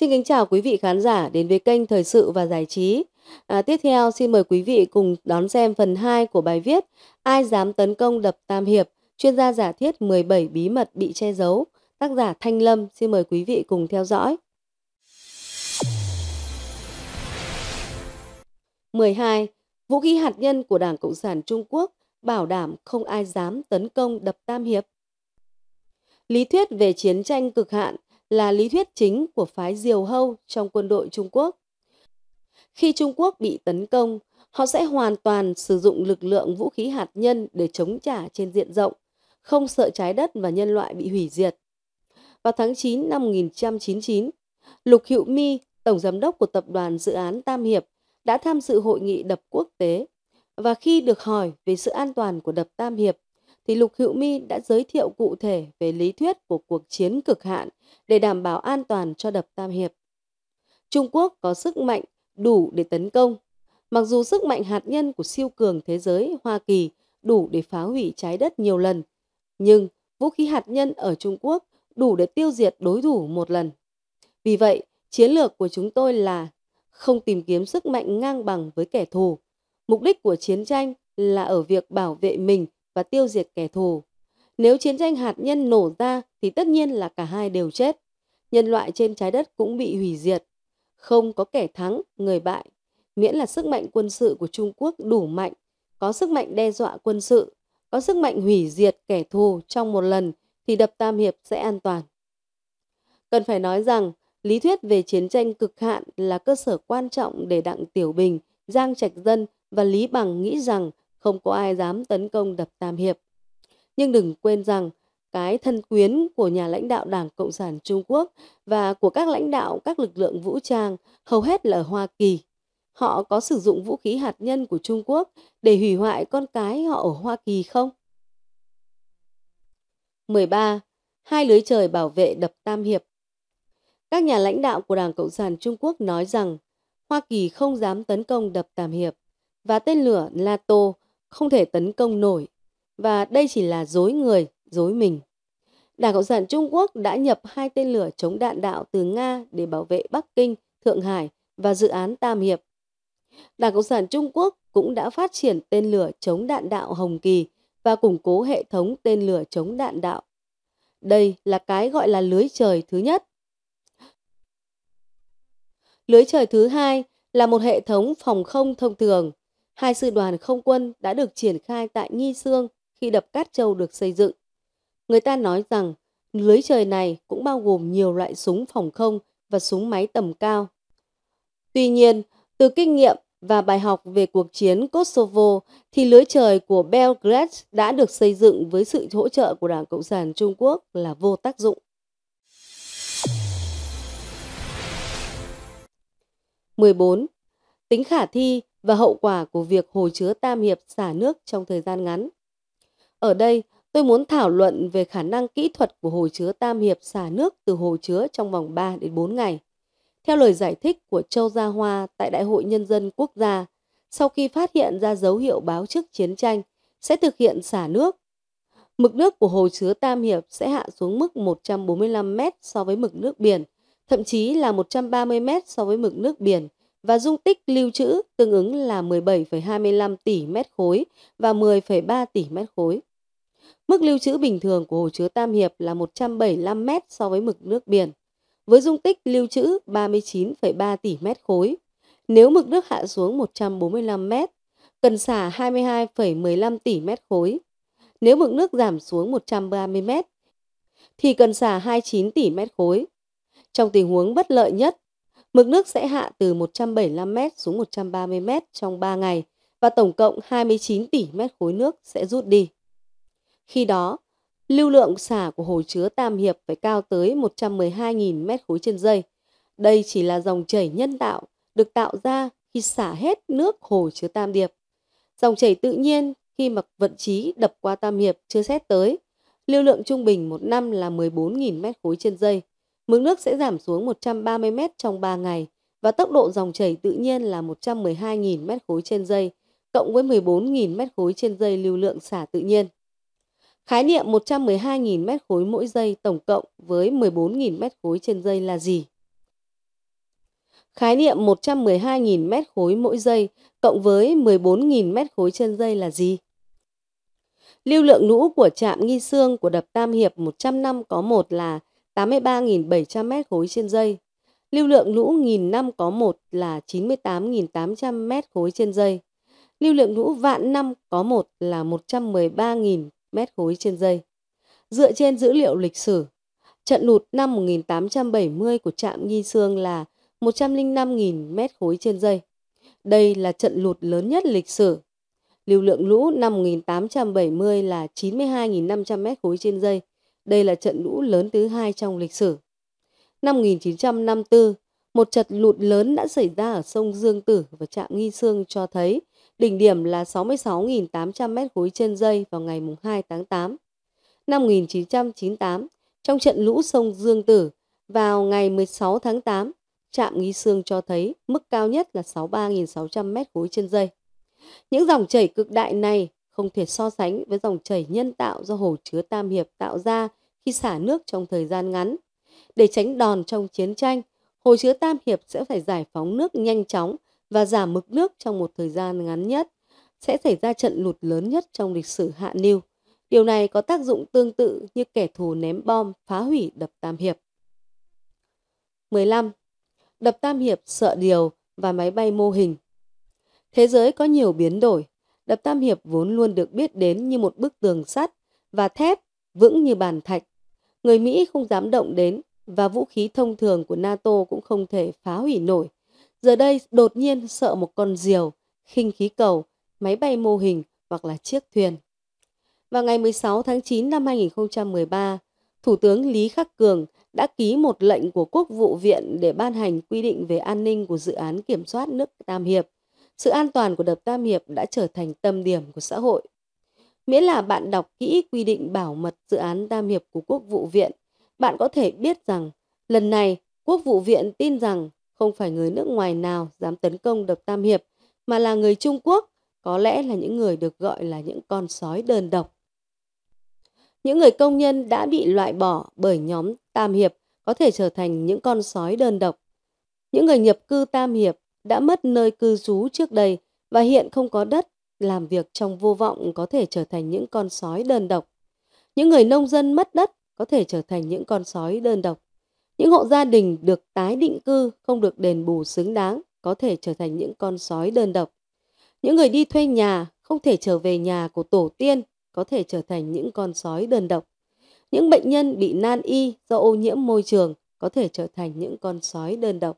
Xin kính chào quý vị khán giả đến với kênh Thời sự và Giải trí. À, tiếp theo xin mời quý vị cùng đón xem phần 2 của bài viết Ai dám tấn công đập Tam Hiệp, chuyên gia giả thiết 17 bí mật bị che giấu. Tác giả Thanh Lâm xin mời quý vị cùng theo dõi. 12. Vũ khí hạt nhân của Đảng Cộng sản Trung Quốc bảo đảm không ai dám tấn công đập Tam Hiệp. Lý thuyết về chiến tranh cực hạn – là lý thuyết chính của phái Diều Hâu trong quân đội Trung Quốc. Khi Trung Quốc bị tấn công, họ sẽ hoàn toàn sử dụng lực lượng vũ khí hạt nhân để chống trả trên diện rộng, không sợ trái đất và nhân loại bị hủy diệt. Vào tháng 9 năm 1999, Lục Hữu Mi, tổng giám đốc của tập đoàn dự án Tam Hiệp, đã tham dự hội nghị đập quốc tế. Và khi được hỏi về sự an toàn của đập Tam Hiệp, thì Lục Hữu Mi đã giới thiệu cụ thể về lý thuyết của cuộc chiến cực hạn để đảm bảo an toàn cho đập Tam Hiệp. Trung Quốc có sức mạnh đủ để tấn công. Mặc dù sức mạnh hạt nhân của siêu cường thế giới Hoa Kỳ đủ để phá hủy trái đất nhiều lần, nhưng vũ khí hạt nhân ở Trung Quốc đủ để tiêu diệt đối thủ một lần. Vì vậy, chiến lược của chúng tôi là không tìm kiếm sức mạnh ngang bằng với kẻ thù. Mục đích của chiến tranh là ở việc bảo vệ mình và tiêu diệt kẻ thù. Nếu chiến tranh hạt nhân nổ ra thì tất nhiên là cả hai đều chết. Nhân loại trên trái đất cũng bị hủy diệt. Không có kẻ thắng, người bại. Miễn là sức mạnh quân sự của Trung Quốc đủ mạnh, có sức mạnh đe dọa quân sự, có sức mạnh hủy diệt kẻ thù trong một lần thì đập tam hiệp sẽ an toàn. Cần phải nói rằng, lý thuyết về chiến tranh cực hạn là cơ sở quan trọng để Đặng Tiểu Bình, Giang Trạch Dân và Lý Bằng nghĩ rằng không có ai dám tấn công đập Tam Hiệp. Nhưng đừng quên rằng cái thân quyến của nhà lãnh đạo Đảng Cộng sản Trung Quốc và của các lãnh đạo các lực lượng vũ trang hầu hết là Hoa Kỳ. Họ có sử dụng vũ khí hạt nhân của Trung Quốc để hủy hoại con cái họ ở Hoa Kỳ không? 13. Hai lưới trời bảo vệ đập Tam Hiệp Các nhà lãnh đạo của Đảng Cộng sản Trung Quốc nói rằng Hoa Kỳ không dám tấn công đập Tam Hiệp và tên lửa NATO không thể tấn công nổi và đây chỉ là dối người, dối mình. Đảng Cộng sản Trung Quốc đã nhập hai tên lửa chống đạn đạo từ Nga để bảo vệ Bắc Kinh, Thượng Hải và dự án Tam Hiệp. Đảng Cộng sản Trung Quốc cũng đã phát triển tên lửa chống đạn đạo Hồng Kỳ và củng cố hệ thống tên lửa chống đạn đạo. Đây là cái gọi là lưới trời thứ nhất. Lưới trời thứ hai là một hệ thống phòng không thông thường. Hai sư đoàn không quân đã được triển khai tại Nghi Sương khi đập Cát Châu được xây dựng. Người ta nói rằng lưới trời này cũng bao gồm nhiều loại súng phòng không và súng máy tầm cao. Tuy nhiên, từ kinh nghiệm và bài học về cuộc chiến Kosovo thì lưới trời của Belgrade đã được xây dựng với sự hỗ trợ của Đảng Cộng sản Trung Quốc là vô tác dụng. 14. Tính khả thi và hậu quả của việc hồ chứa Tam Hiệp xả nước trong thời gian ngắn. Ở đây, tôi muốn thảo luận về khả năng kỹ thuật của hồ chứa Tam Hiệp xả nước từ hồ chứa trong vòng 3 đến 4 ngày. Theo lời giải thích của Châu Gia Hoa tại Đại hội Nhân dân Quốc gia, sau khi phát hiện ra dấu hiệu báo trước chiến tranh, sẽ thực hiện xả nước. Mực nước của hồ chứa Tam Hiệp sẽ hạ xuống mức 145 m so với mực nước biển, thậm chí là 130 m so với mực nước biển, và dung tích lưu trữ tương ứng là 17,25 tỷ mét khối và 10,3 tỷ mét khối. Mức lưu trữ bình thường của hồ chứa Tam Hiệp là 175 mét so với mực nước biển, với dung tích lưu trữ 39,3 tỷ mét khối. Nếu mực nước hạ xuống 145 mét, cần xả 22,15 tỷ mét khối. Nếu mực nước giảm xuống 130 mét, thì cần xả 29 tỷ mét khối. Trong tình huống bất lợi nhất, Mực nước sẽ hạ từ 175m xuống 130m trong 3 ngày và tổng cộng 29 tỷ mét khối nước sẽ rút đi. Khi đó, lưu lượng xả của hồ chứa Tam Hiệp phải cao tới 112.000 mét khối trên giây. Đây chỉ là dòng chảy nhân tạo được tạo ra khi xả hết nước hồ chứa Tam Điệp. Dòng chảy tự nhiên khi mà vận trí đập qua Tam Hiệp chưa xét tới, lưu lượng trung bình một năm là 14.000 mét khối trên giây Mực nước sẽ giảm xuống 130 m trong 3 ngày và tốc độ dòng chảy tự nhiên là 112.000 m khối trên giây, cộng với 14.000 m khối trên giây lưu lượng xả tự nhiên. Khái niệm 112.000 m khối mỗi giây tổng cộng với 14.000 m khối trên giây là gì? Khái niệm 112.000 m khối mỗi giây cộng với 14.000 m khối trên giây là gì? Lưu lượng lũ của trạm Nghi xương của đập Tam Hiệp 100 năm có một là 83.700 mét khối trên dây Lưu lượng lũ nghìn năm có một là 98.800 mét khối trên dây Lưu lượng lũ vạn năm có một là 113.000 mét khối trên dây Dựa trên dữ liệu lịch sử, trận lụt năm 1870 của trạm Nghi Sương là 105.000 mét khối trên dây Đây là trận lụt lớn nhất lịch sử. Lưu lượng lũ năm 1870 là 92.500 mét khối trên dây đây là trận lũ lớn thứ hai trong lịch sử. Năm 1954, một trận lụt lớn đã xảy ra ở sông Dương Tử và trạm Nghi Sương cho thấy đỉnh điểm là 66.800 mét khối trên dây vào ngày 2 tháng 8. Năm 1998, trong trận lũ sông Dương Tử vào ngày 16 tháng 8, trạm Nghi Sương cho thấy mức cao nhất là 63.600 mét khối trên dây. Những dòng chảy cực đại này không thể so sánh với dòng chảy nhân tạo do hồ chứa Tam Hiệp tạo ra khi xả nước trong thời gian ngắn. Để tránh đòn trong chiến tranh, hồ chứa Tam Hiệp sẽ phải giải phóng nước nhanh chóng và giảm mực nước trong một thời gian ngắn nhất, sẽ xảy ra trận lụt lớn nhất trong lịch sử hạ lưu. Điều này có tác dụng tương tự như kẻ thù ném bom phá hủy đập Tam Hiệp. 15. Đập Tam Hiệp sợ điều và máy bay mô hình. Thế giới có nhiều biến đổi, Đập Tam Hiệp vốn luôn được biết đến như một bức tường sắt và thép vững như bàn thạch. Người Mỹ không dám động đến và vũ khí thông thường của NATO cũng không thể phá hủy nổi. Giờ đây đột nhiên sợ một con diều, khinh khí cầu, máy bay mô hình hoặc là chiếc thuyền. Vào ngày 16 tháng 9 năm 2013, Thủ tướng Lý Khắc Cường đã ký một lệnh của Quốc vụ viện để ban hành quy định về an ninh của dự án kiểm soát nước Tam Hiệp sự an toàn của đập Tam Hiệp đã trở thành tâm điểm của xã hội. Miễn là bạn đọc kỹ quy định bảo mật dự án Tam Hiệp của Quốc vụ viện, bạn có thể biết rằng lần này Quốc vụ viện tin rằng không phải người nước ngoài nào dám tấn công đập Tam Hiệp, mà là người Trung Quốc, có lẽ là những người được gọi là những con sói đơn độc. Những người công nhân đã bị loại bỏ bởi nhóm Tam Hiệp có thể trở thành những con sói đơn độc. Những người nhập cư Tam Hiệp đã mất nơi cư trú trước đây và hiện không có đất, làm việc trong vô vọng có thể trở thành những con sói đơn độc. Những người nông dân mất đất có thể trở thành những con sói đơn độc. Những hộ gia đình được tái định cư không được đền bù xứng đáng có thể trở thành những con sói đơn độc. Những người đi thuê nhà không thể trở về nhà của tổ tiên có thể trở thành những con sói đơn độc. Những bệnh nhân bị nan y do ô nhiễm môi trường có thể trở thành những con sói đơn độc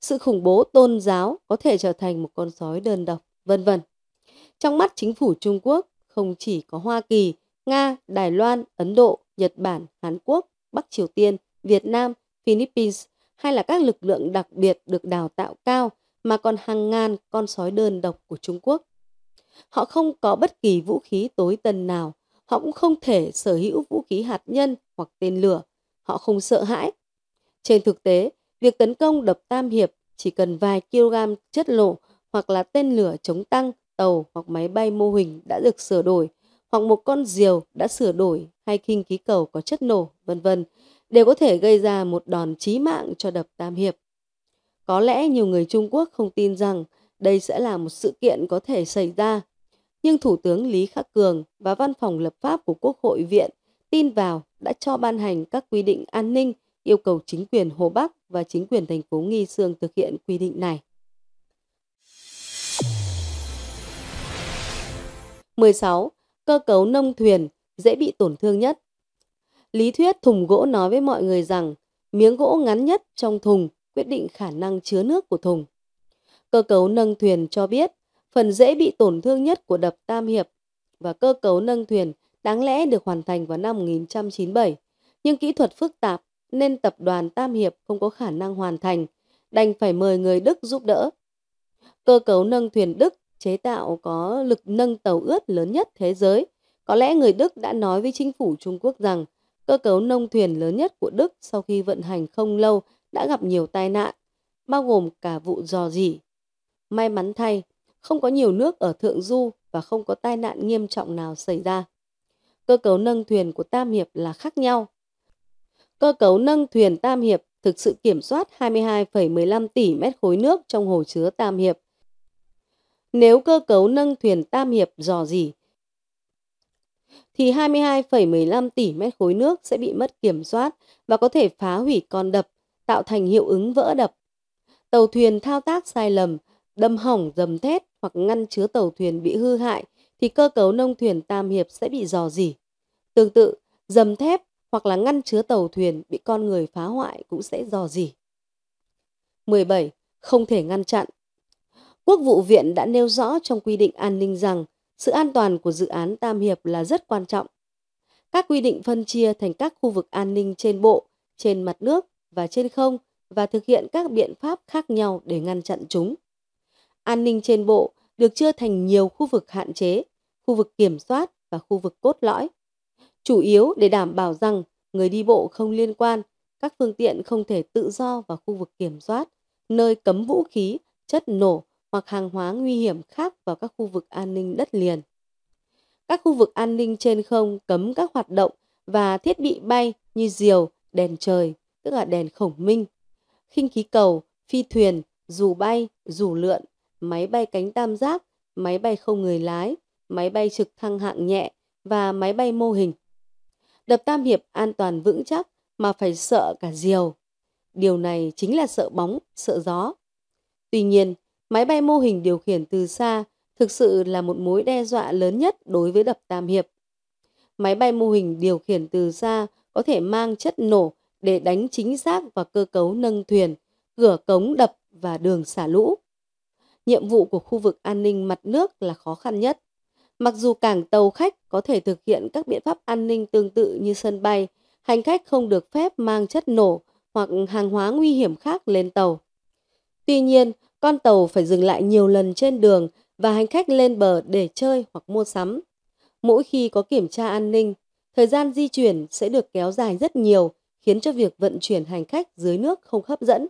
sự khủng bố tôn giáo có thể trở thành một con sói đơn độc, vân vân. Trong mắt chính phủ Trung Quốc, không chỉ có Hoa Kỳ, Nga, Đài Loan, Ấn Độ, Nhật Bản, Hàn Quốc, Bắc Triều Tiên, Việt Nam, Philippines hay là các lực lượng đặc biệt được đào tạo cao mà còn hàng ngàn con sói đơn độc của Trung Quốc. Họ không có bất kỳ vũ khí tối tân nào, họ cũng không thể sở hữu vũ khí hạt nhân hoặc tên lửa, họ không sợ hãi. Trên thực tế, Việc tấn công đập tam hiệp chỉ cần vài kg chất lộ hoặc là tên lửa chống tăng, tàu hoặc máy bay mô hình đã được sửa đổi, hoặc một con diều đã sửa đổi hay khinh khí cầu có chất nổ, vân vân, đều có thể gây ra một đòn chí mạng cho đập Tam Hiệp. Có lẽ nhiều người Trung Quốc không tin rằng đây sẽ là một sự kiện có thể xảy ra, nhưng Thủ tướng Lý Khắc Cường và Văn phòng Lập pháp của Quốc hội Viện tin vào đã cho ban hành các quy định an ninh yêu cầu chính quyền Hồ Bắc và chính quyền thành phố Nghi Sương thực hiện quy định này. 16. Cơ cấu nông thuyền dễ bị tổn thương nhất. Lý thuyết thùng gỗ nói với mọi người rằng miếng gỗ ngắn nhất trong thùng quyết định khả năng chứa nước của thùng. Cơ cấu nâng thuyền cho biết phần dễ bị tổn thương nhất của đập Tam Hiệp và cơ cấu nâng thuyền đáng lẽ được hoàn thành vào năm 1997, nhưng kỹ thuật phức tạp nên tập đoàn Tam Hiệp không có khả năng hoàn thành, đành phải mời người Đức giúp đỡ. Cơ cấu nâng thuyền Đức chế tạo có lực nâng tàu ướt lớn nhất thế giới. Có lẽ người Đức đã nói với chính phủ Trung Quốc rằng cơ cấu nông thuyền lớn nhất của Đức sau khi vận hành không lâu đã gặp nhiều tai nạn, bao gồm cả vụ dò dỉ. May mắn thay, không có nhiều nước ở Thượng Du và không có tai nạn nghiêm trọng nào xảy ra. Cơ cấu nâng thuyền của Tam Hiệp là khác nhau Cơ cấu nâng thuyền Tam Hiệp thực sự kiểm soát 22,15 tỷ mét khối nước trong hồ chứa Tam Hiệp. Nếu cơ cấu nâng thuyền Tam Hiệp dò dỉ, thì 22,15 tỷ mét khối nước sẽ bị mất kiểm soát và có thể phá hủy con đập, tạo thành hiệu ứng vỡ đập. Tàu thuyền thao tác sai lầm, đâm hỏng dầm thét hoặc ngăn chứa tàu thuyền bị hư hại thì cơ cấu nông thuyền Tam Hiệp sẽ bị dò dỉ. Tương tự, dầm thép hoặc là ngăn chứa tàu thuyền bị con người phá hoại cũng sẽ dò gì? 17. Không thể ngăn chặn Quốc vụ viện đã nêu rõ trong quy định an ninh rằng sự an toàn của dự án Tam Hiệp là rất quan trọng. Các quy định phân chia thành các khu vực an ninh trên bộ, trên mặt nước và trên không và thực hiện các biện pháp khác nhau để ngăn chặn chúng. An ninh trên bộ được chia thành nhiều khu vực hạn chế, khu vực kiểm soát và khu vực cốt lõi chủ yếu để đảm bảo rằng người đi bộ không liên quan, các phương tiện không thể tự do vào khu vực kiểm soát, nơi cấm vũ khí, chất nổ hoặc hàng hóa nguy hiểm khác vào các khu vực an ninh đất liền. Các khu vực an ninh trên không cấm các hoạt động và thiết bị bay như diều, đèn trời, tức là đèn khổng minh, khinh khí cầu, phi thuyền, dù bay, dù lượn, máy bay cánh tam giác, máy bay không người lái, máy bay trực thăng hạng nhẹ và máy bay mô hình. Đập tam hiệp an toàn vững chắc mà phải sợ cả diều. Điều này chính là sợ bóng, sợ gió. Tuy nhiên, máy bay mô hình điều khiển từ xa thực sự là một mối đe dọa lớn nhất đối với đập tam hiệp. Máy bay mô hình điều khiển từ xa có thể mang chất nổ để đánh chính xác vào cơ cấu nâng thuyền, cửa cống đập và đường xả lũ. Nhiệm vụ của khu vực an ninh mặt nước là khó khăn nhất. Mặc dù cảng tàu khách có thể thực hiện các biện pháp an ninh tương tự như sân bay, hành khách không được phép mang chất nổ hoặc hàng hóa nguy hiểm khác lên tàu. Tuy nhiên, con tàu phải dừng lại nhiều lần trên đường và hành khách lên bờ để chơi hoặc mua sắm. Mỗi khi có kiểm tra an ninh, thời gian di chuyển sẽ được kéo dài rất nhiều, khiến cho việc vận chuyển hành khách dưới nước không hấp dẫn.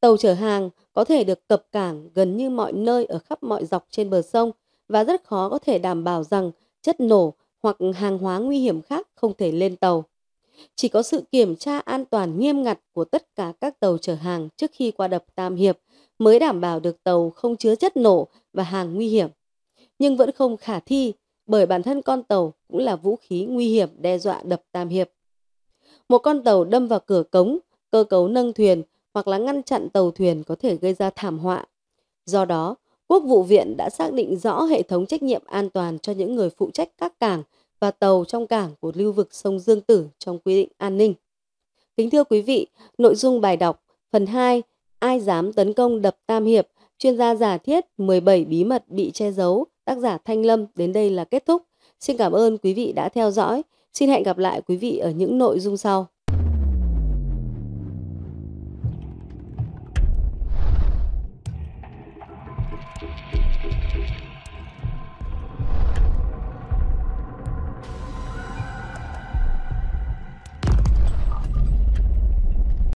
Tàu chở hàng có thể được cập cảng gần như mọi nơi ở khắp mọi dọc trên bờ sông và rất khó có thể đảm bảo rằng chất nổ hoặc hàng hóa nguy hiểm khác không thể lên tàu. Chỉ có sự kiểm tra an toàn nghiêm ngặt của tất cả các tàu chở hàng trước khi qua đập Tam Hiệp mới đảm bảo được tàu không chứa chất nổ và hàng nguy hiểm. Nhưng vẫn không khả thi bởi bản thân con tàu cũng là vũ khí nguy hiểm đe dọa đập Tam Hiệp. Một con tàu đâm vào cửa cống, cơ cấu nâng thuyền hoặc là ngăn chặn tàu thuyền có thể gây ra thảm họa. Do đó, Quốc vụ viện đã xác định rõ hệ thống trách nhiệm an toàn cho những người phụ trách các cảng và tàu trong cảng của lưu vực sông Dương Tử trong quy định an ninh. Kính thưa quý vị, nội dung bài đọc phần 2 Ai dám tấn công đập Tam Hiệp, chuyên gia giả thiết 17 bí mật bị che giấu, tác giả Thanh Lâm đến đây là kết thúc. Xin cảm ơn quý vị đã theo dõi. Xin hẹn gặp lại quý vị ở những nội dung sau.